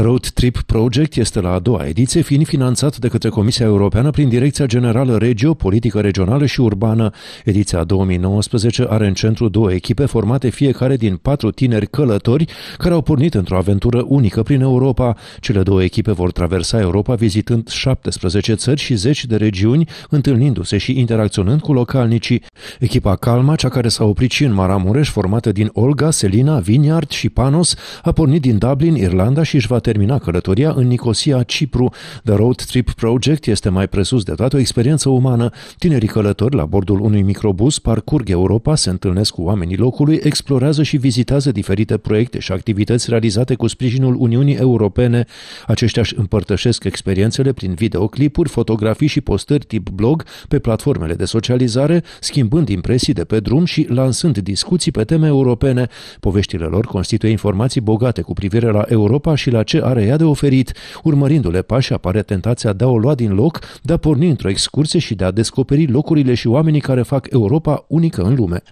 Road Trip Project este la a doua ediție, fiind finanțat de către Comisia Europeană prin Direcția Generală Regio, Politică Regională și Urbană. Ediția 2019 are în centru două echipe formate fiecare din patru tineri călători care au pornit într-o aventură unică prin Europa. Cele două echipe vor traversa Europa vizitând 17 țări și 10 de regiuni, întâlnindu-se și interacționând cu localnicii. Echipa Calma, cea care s-a oprit și în Maramureș, formată din Olga, Selina, Vineyard și Panos, a pornit din Dublin, Irlanda și își va termina călătoria în Nicosia, Cipru. The Road Trip Project este mai presus de toate o experiență umană. Tinerii călători la bordul unui microbus parcurg Europa, se întâlnesc cu oamenii locului, explorează și vizitează diferite proiecte și activități realizate cu sprijinul Uniunii Europene. Aceștia își împărtășesc experiențele prin videoclipuri, fotografii și postări tip blog pe platformele de socializare, schimbând impresii de pe drum și lansând discuții pe teme europene. Poveștile lor constituie informații bogate cu privire la Europa și la ce ce are ea de oferit. Urmărindu-le pași apare tentația de a o lua din loc, de a porni într-o excursie și de a descoperi locurile și oamenii care fac Europa unică în lume.